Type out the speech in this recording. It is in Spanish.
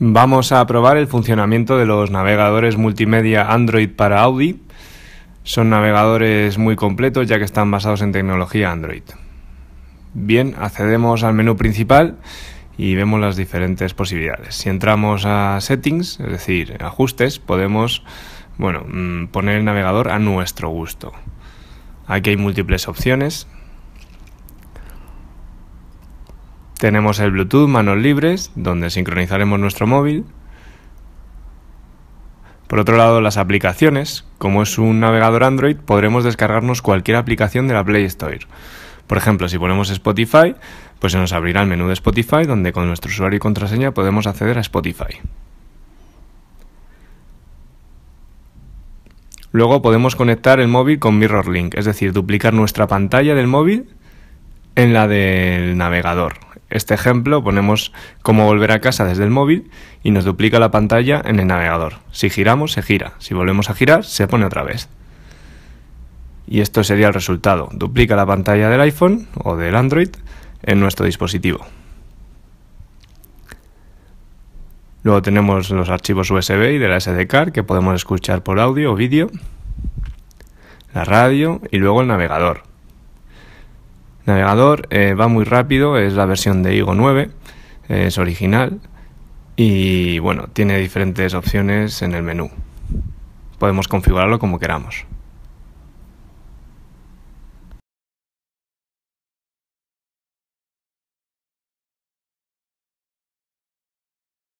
Vamos a probar el funcionamiento de los navegadores multimedia Android para Audi. Son navegadores muy completos ya que están basados en tecnología Android. Bien, accedemos al menú principal y vemos las diferentes posibilidades. Si entramos a settings, es decir, ajustes, podemos bueno, mm, poner el navegador a nuestro gusto. Aquí hay múltiples opciones, Tenemos el Bluetooth, manos libres, donde sincronizaremos nuestro móvil. Por otro lado, las aplicaciones. Como es un navegador Android, podremos descargarnos cualquier aplicación de la Play Store. Por ejemplo, si ponemos Spotify, pues se nos abrirá el menú de Spotify, donde con nuestro usuario y contraseña podemos acceder a Spotify. Luego podemos conectar el móvil con Mirror Link, es decir, duplicar nuestra pantalla del móvil en la del navegador este ejemplo ponemos cómo volver a casa desde el móvil y nos duplica la pantalla en el navegador. Si giramos, se gira. Si volvemos a girar, se pone otra vez. Y esto sería el resultado. Duplica la pantalla del iPhone o del Android en nuestro dispositivo. Luego tenemos los archivos USB y de la sd card que podemos escuchar por audio o vídeo, la radio y luego el navegador navegador, eh, va muy rápido, es la versión de Igo 9, eh, es original y bueno, tiene diferentes opciones en el menú. Podemos configurarlo como queramos.